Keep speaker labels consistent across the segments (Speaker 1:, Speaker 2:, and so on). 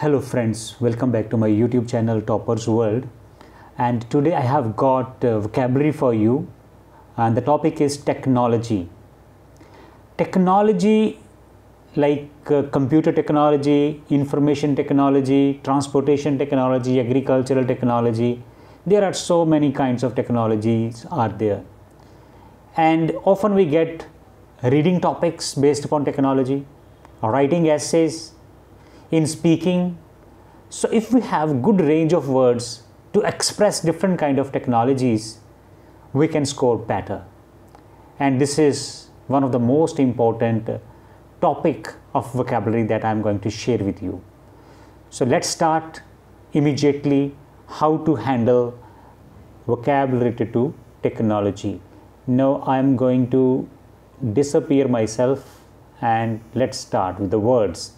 Speaker 1: hello friends welcome back to my youtube channel toppers world and today i have got uh, vocabulary for you and the topic is technology technology like uh, computer technology information technology transportation technology agricultural technology there are so many kinds of technologies are there and often we get reading topics based upon technology writing essays in speaking. So if we have good range of words to express different kind of technologies, we can score better. And this is one of the most important topic of vocabulary that I'm going to share with you. So let's start immediately how to handle vocabulary related to technology. Now I'm going to disappear myself and let's start with the words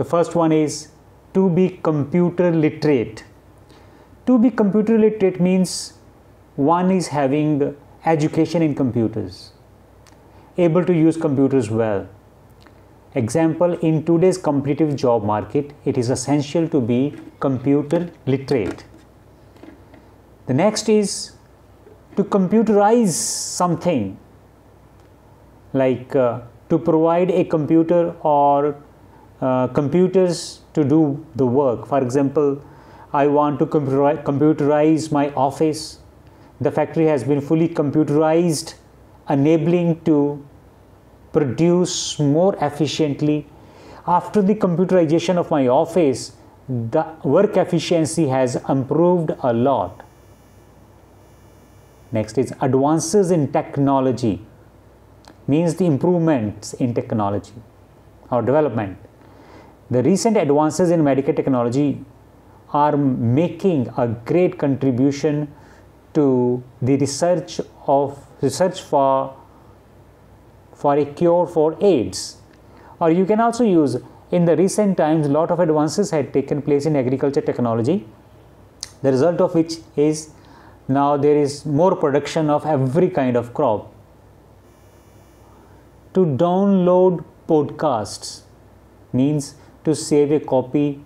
Speaker 1: the first one is to be computer literate. To be computer literate means one is having education in computers, able to use computers well. Example, in today's competitive job market, it is essential to be computer literate. The next is to computerize something, like uh, to provide a computer or uh, computers to do the work. For example, I want to computerize my office. The factory has been fully computerized, enabling to produce more efficiently. After the computerization of my office, the work efficiency has improved a lot. Next is advances in technology, means the improvements in technology or development the recent advances in medical technology are making a great contribution to the research of research for for a cure for AIDS. Or you can also use in the recent times lot of advances had taken place in agriculture technology the result of which is now there is more production of every kind of crop. To download podcasts means to save a copy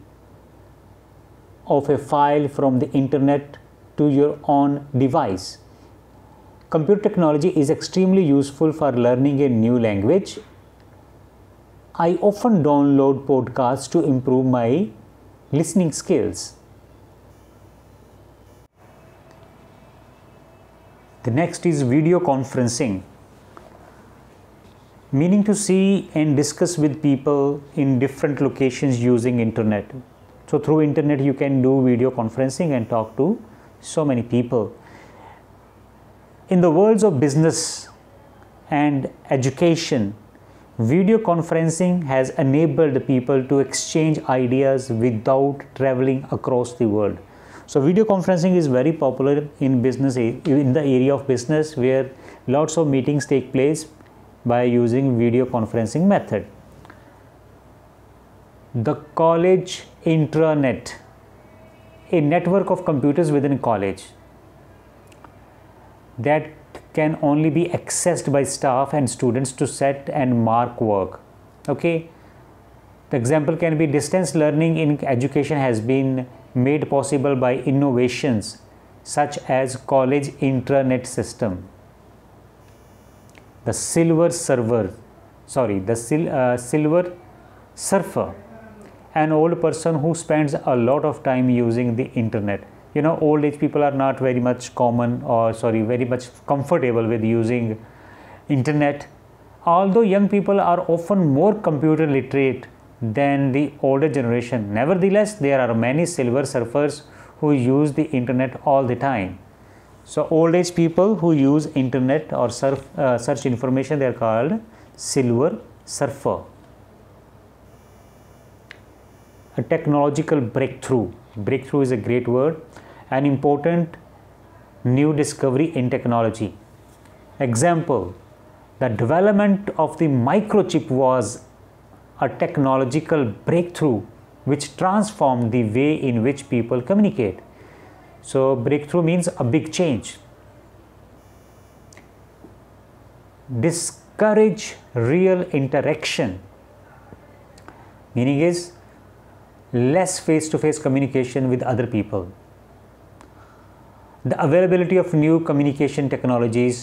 Speaker 1: of a file from the internet to your own device. Computer technology is extremely useful for learning a new language. I often download podcasts to improve my listening skills. The next is video conferencing meaning to see and discuss with people in different locations using internet so through internet you can do video conferencing and talk to so many people in the worlds of business and education video conferencing has enabled people to exchange ideas without traveling across the world so video conferencing is very popular in business in the area of business where lots of meetings take place by using video conferencing method. The college intranet, a network of computers within college that can only be accessed by staff and students to set and mark work. Okay. The example can be distance learning in education has been made possible by innovations such as college intranet system the silver server sorry the sil uh, silver surfer an old person who spends a lot of time using the internet you know old age people are not very much common or sorry very much comfortable with using internet although young people are often more computer literate than the older generation nevertheless there are many silver surfers who use the internet all the time so old age people who use internet or surf, uh, search information they are called silver surfer. A technological breakthrough. Breakthrough is a great word. An important new discovery in technology. Example, the development of the microchip was a technological breakthrough which transformed the way in which people communicate. So breakthrough means a big change. Discourage real interaction. Meaning is less face-to-face -face communication with other people. The availability of new communication technologies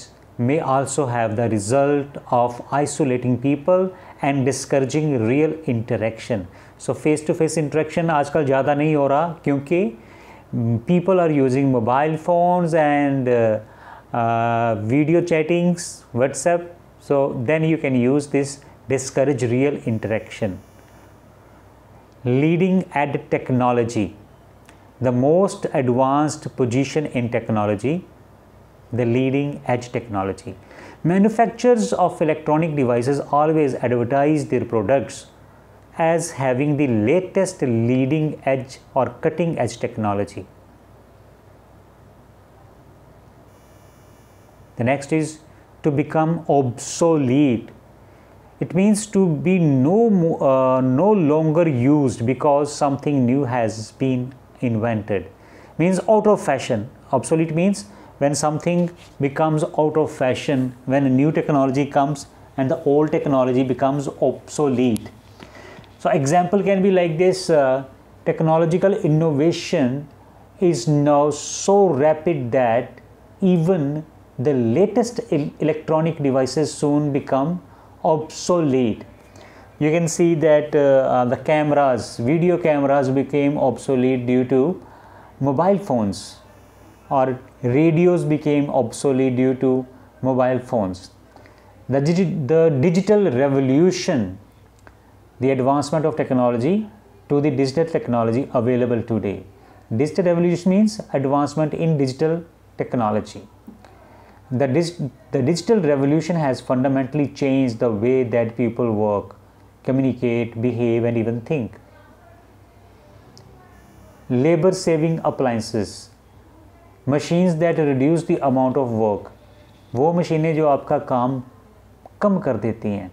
Speaker 1: may also have the result of isolating people and discouraging real interaction. So face-to-face -face interaction आजकल ज़्यादा नहीं हो रहा क्योंकि Mm, people are using mobile phones and uh, uh, video chattings, WhatsApp. So then you can use this discourage real interaction. Leading at technology, the most advanced position in technology, the leading edge technology. Manufacturers of electronic devices always advertise their products as having the latest leading edge or cutting edge technology. The next is to become obsolete. It means to be no, uh, no longer used because something new has been invented. Means out of fashion. Obsolete means when something becomes out of fashion, when a new technology comes and the old technology becomes obsolete. So example can be like this, uh, technological innovation is now so rapid that even the latest electronic devices soon become obsolete. You can see that uh, uh, the cameras, video cameras became obsolete due to mobile phones or radios became obsolete due to mobile phones. The, digi the digital revolution the advancement of technology to the digital technology available today. Digital revolution means advancement in digital technology. The, dig the digital revolution has fundamentally changed the way that people work, communicate, behave, and even think. Labor saving appliances, machines that reduce the amount of work, वो मशीनें जो आपका काम कम कर देती हैं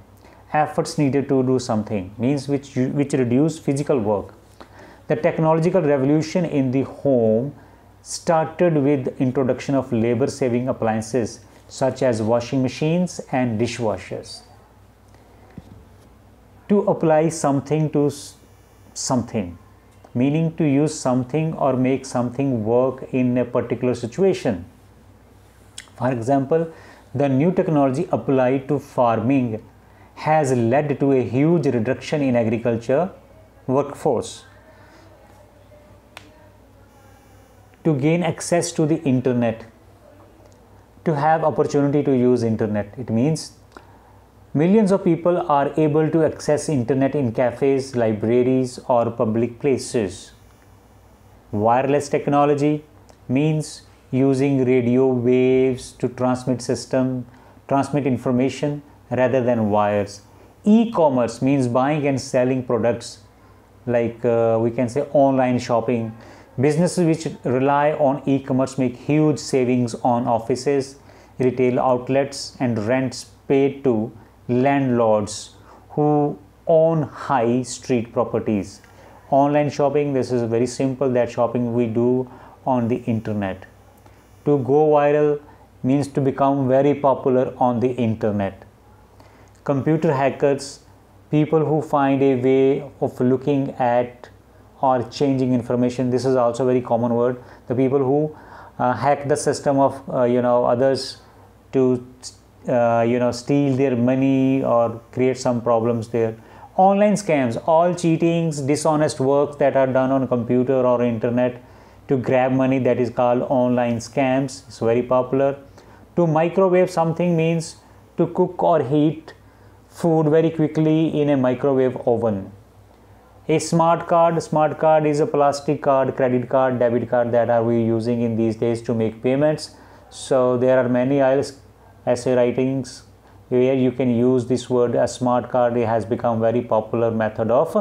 Speaker 1: efforts needed to do something means which which reduce physical work the technological revolution in the home started with the introduction of labor saving appliances such as washing machines and dishwashers to apply something to something meaning to use something or make something work in a particular situation for example the new technology applied to farming has led to a huge reduction in agriculture workforce. To gain access to the internet, to have opportunity to use internet, it means millions of people are able to access internet in cafes, libraries or public places. Wireless technology means using radio waves to transmit system, transmit information rather than wires. E-commerce means buying and selling products like uh, we can say online shopping. Businesses which rely on e-commerce make huge savings on offices, retail outlets and rents paid to landlords who own high street properties. Online shopping, this is very simple that shopping we do on the internet. To go viral means to become very popular on the internet computer hackers, people who find a way of looking at or changing information. This is also a very common word. The people who uh, hack the system of uh, you know others to uh, you know steal their money or create some problems there. Online scams, all cheatings, dishonest works that are done on computer or internet to grab money that is called online scams. It's very popular. To microwave something means to cook or heat food very quickly in a microwave oven. A smart card, smart card is a plastic card, credit card, debit card that are we using in these days to make payments. So there are many IELTS essay writings where you can use this word a smart card it has become very popular method of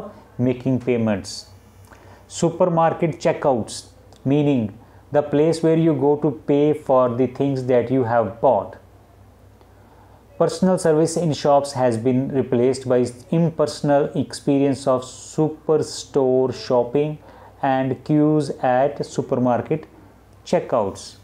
Speaker 1: making payments. Supermarket checkouts meaning the place where you go to pay for the things that you have bought Personal service in shops has been replaced by impersonal experience of superstore shopping and queues at supermarket checkouts.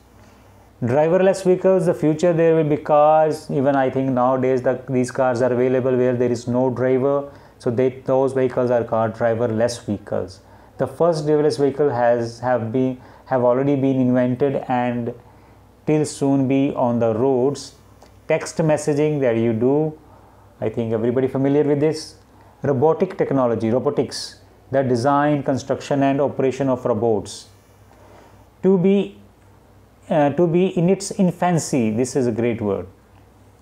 Speaker 1: Driverless vehicles, the future there will be cars. Even I think nowadays the, these cars are available where there is no driver. So they, those vehicles are car driverless vehicles. The first driverless vehicle has have been have already been invented and till soon be on the roads text messaging that you do. I think everybody familiar with this. Robotic technology, robotics, the design, construction and operation of robots. To be, uh, to be in its infancy, this is a great word,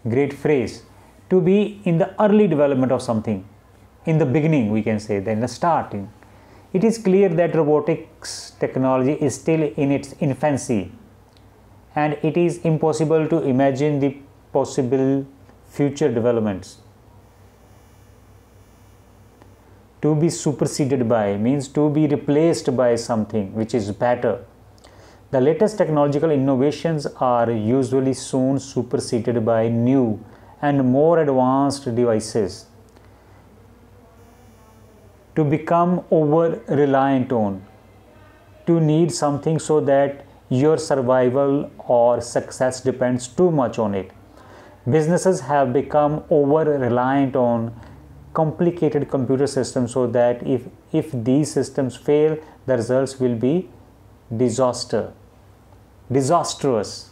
Speaker 1: great phrase. To be in the early development of something, in the beginning we can say, then the starting. It is clear that robotics technology is still in its infancy and it is impossible to imagine the possible future developments. To be superseded by means to be replaced by something which is better. The latest technological innovations are usually soon superseded by new and more advanced devices to become over reliant on, to need something so that your survival or success depends too much on it businesses have become over reliant on complicated computer systems so that if if these systems fail the results will be disaster disastrous